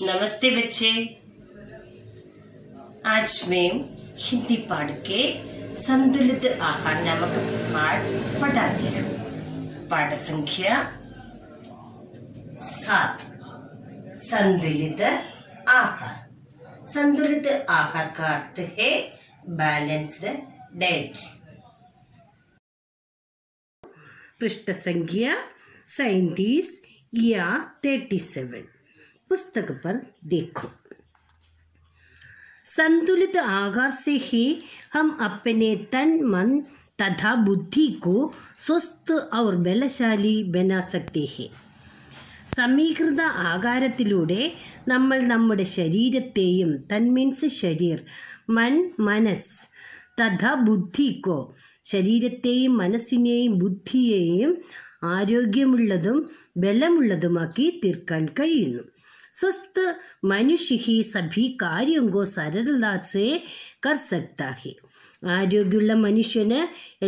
नमस्ते बच्चे आज मैं हिंदी पाठ के संतुलित आहार नामक पाठ पढ़ाती हूँ पाठ संख्या सात संतुलित आहार संतुलित आहार का अर्थ है बैलेंस्ड डाइट पृष्ठ संख्या सैतीस या थर्टी सेवन पुस्तक पर देखो संतुलित आहार से ही हम अपने तन मन तथा बुद्धि को स्वस्थ और बलशाली बना सकते हैं സമീകൃത ആകാരത്തിലൂടെ നമ്മൾ നമ്മുടെ ശരീരത്തെയും തന്മീൻസ് ശരീർ മൺ മനസ് തഥാ ബുദ്ധിക്കോ ശരീരത്തെയും മനസ്സിനെയും ബുദ്ധിയെയും ആരോഗ്യമുള്ളതും ബലമുള്ളതുമാക്കി തീർക്കാൻ കഴിയുന്നു स्वस्थ मनुष्य ही सभी कार्यों को सरलता से कर सकता है ആരോഗ്യമുള്ള മനുഷ്യന്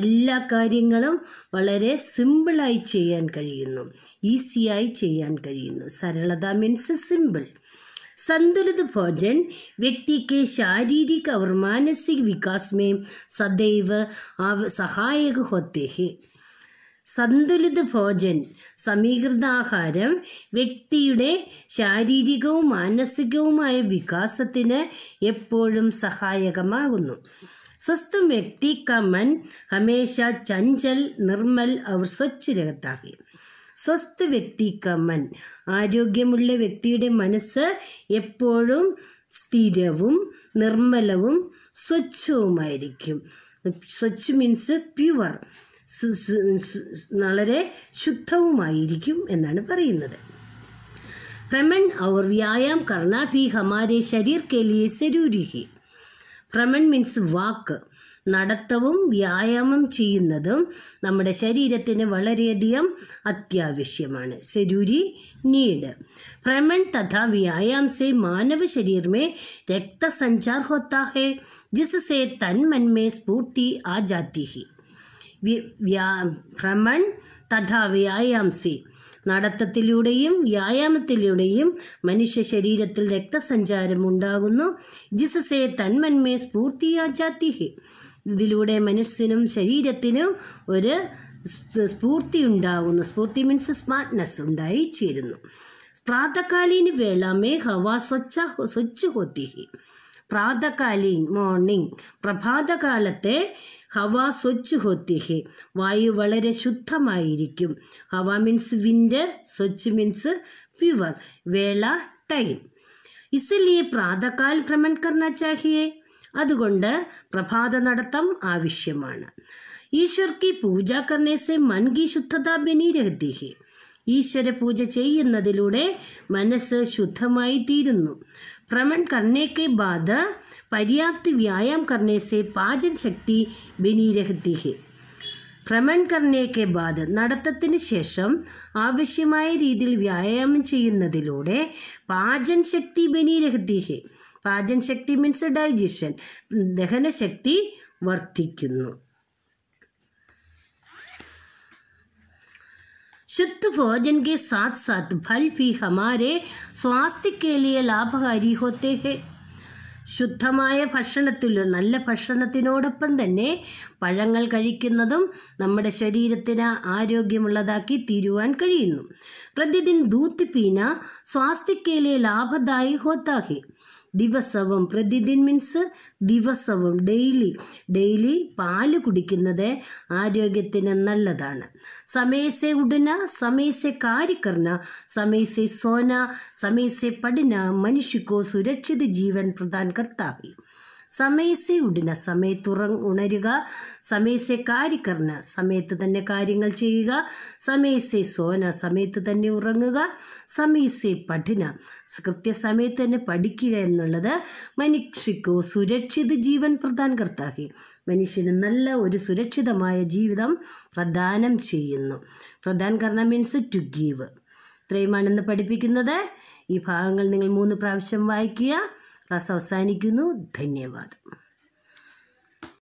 എല്ലാ കാര്യങ്ങളും വളരെ സിമ്പിളായി ചെയ്യാൻ കഴിയുന്നു ഈസിയായി ചെയ്യാൻ കഴിയുന്നു സരളത മീൻസ് സിമ്പിൾ സന്തുലിത ഭോജൻ വ്യക്തിക്ക് ശാരീരിക അവർ മാനസിക मानसिक विकास में सदैव സന്തുലിത ഭോജൻ സമീകൃതാഹാരം വ്യക്തിയുടെ ശാരീരികവും മാനസികവുമായ വികാസത്തിന് എപ്പോഴും സഹായകമാകുന്നു സ്വസ്ഥം വ്യക്തി കമൻ ഹമേഷ ചഞ്ചൽ നിർമ്മൽ അവർ സ്വച്ഛ स्वच्छ സ്വസ്ഥ വ്യക്തി കമൻ ആരോഗ്യമുള്ള വ്യക്തിയുടെ മനസ്സ് എപ്പോഴും സ്ഥിരവും നിർമ്മലവും സ്വച്ഛവുമായിരിക്കും സ്വച്ഛ് മീൻസ് പ്യുവർ വളരെ ശുദ്ധവുമായിരിക്കും എന്നാണ് പറയുന്നത് ഭ്രമൺ ഔർ വ്യായാം കർണാഭി ഹമാരെ ശരീർ കെ സരൂരിഹി ഭ്രമൺ മീൻസ് വാക്ക് നടത്തവും വ്യായാമം ചെയ്യുന്നതും നമ്മുടെ ശരീരത്തിന് വളരെയധികം അത്യാവശ്യമാണ് സെരൂരി നീഡ് ഭ്രമൺ തഥാ വ്യായാം സെ മാനവ ശരീരമേ രക്തസഞ്ചാർ ഹോത്താ ജിസ് ജിസ്സെ തൻ മൻ സ്ഫൂർത്തി ആ ജാത്തി വ്യാ ഭ്രമൺ തഥാ വ്യായാംസി നടത്തത്തിലൂടെയും വ്യായാമത്തിലൂടെയും മനുഷ്യ ശരീരത്തിൽ രക്തസഞ്ചാരം ഉണ്ടാകുന്നു ജിസസെ തന്മന്മേ സ്ഫൂർത്തിയാജാത്തിഹി ഇതിലൂടെ മനസ്സിനും ശരീരത്തിനും ഒരു സ്ഫൂർത്തി ഉണ്ടാകുന്നു സ്ഫൂർത്തി മീൻസ് സ്മാർട്ട്നെസ് ഉണ്ടായി ചേരുന്നു പ്രാതകാലീന വേള മേ ഹവാ സ്വച്ഛ സ്വച്ഛ ഹോത്തിഹി പ്രാതകാലീൻ മോർണിംഗ് പ്രഭാതകാലത്തെ ഹവ സ്വച്ച് ഹോത്തിഹെ വായു വളരെ ശുദ്ധമായിരിക്കും ഹവ മീൻസ് വിൻ്റർ സ്വച്ച് മീൻസ് പ്യുവർ വേള ടൈം ഇസലിയെ പ്രാതകാൽ ഭ്രമൺ കർണ ചാഹിയെ അതുകൊണ്ട് പ്രഭാത നടത്തം ആവശ്യമാണ് ഈശ്വർക്ക് കി പൂജ കർണേ സെ മൻ കി ബനി രഹത്തി ഈശ്വര പൂജ ചെയ്യുന്നതിലൂടെ മനസ്സ് ശുദ്ധമായി തീരുന്നു പ്രമൺ കർണേക്കെ ബാധ പര്യാപ്തി വ്യായാം കർണേസെ പാചൻ ശക്തി ബനീരഹത്തി ഹെ ഭ്രമൺ കർണേക്കെ ബാധ നടത്തത്തിന് ശേഷം ആവശ്യമായ രീതിയിൽ വ്യായാമം ചെയ്യുന്നതിലൂടെ പാചൻ ശക്തി ബനീരഹത്തി പാചൻ ശക്തി മീൻസ് ഡൈജഷൻ ദഹനശക്തി വർദ്ധിക്കുന്നു शुद्ध भोजन के साथ साथ फल भी हमारे स्वास्थ्य के लिए लाभकारी होते हैं ശുദ്ധമായ ഭക്ഷണത്തിൽ നല്ല ഭക്ഷണത്തിനോടൊപ്പം തന്നെ പഴങ്ങൾ കഴിക്കുന്നതും നമ്മുടെ ശരീരത്തിന് ആരോഗ്യമുള്ളതാക്കി തീരുവാൻ കഴിയുന്നു പ്രതിദിൻ ദൂത്തിപ്പീന സ്വാസ്ഥ്യക്കേലെ ലാഭദായി ഹോത്താഹി ദിവസവും പ്രതിദിൻ മീൻസ് ദിവസവും ഡെയിലി ഡെയിലി പാല് കുടിക്കുന്നത് ആരോഗ്യത്തിന് നല്ലതാണ് സമയസെ ഉടന സമയസെ കാര്യക്കർണ സമയസെ സോന സമയസെ പടിന മനുഷ്യക്കോ സുരക്ഷിത ജീവൻ പ്രദാൻ കർത്താവി ഉടിന സമയത്തുറ ഉണരുക സമയസെ കാര്യക്കറിന സമയത്ത് തന്നെ കാര്യങ്ങൾ ചെയ്യുക സമയസെ സോന സമയത്ത് തന്നെ ഉറങ്ങുക സമയസെ പഠന കൃത്യസമയത്ത് തന്നെ പഠിക്കുക എന്നുള്ളത് മനുഷ്യക്കോ സുരക്ഷിത ജീവൻ പ്രദാൻ കർത്താക്കി മനുഷ്യന് നല്ല ഒരു സുരക്ഷിതമായ ജീവിതം പ്രദാനം ചെയ്യുന്നു പ്രധാൻ കർണ മീൻസ് ടു ഗീവ് ഇത്രയുമാണെന്ന് പഠിപ്പിക്കുന്നത് ഈ ഭാഗങ്ങൾ നിങ്ങൾ മൂന്ന് പ്രാവശ്യം വായിക്കുക ക്ലാസ് അവസാനിക്കുന്നു ധന്യവാദം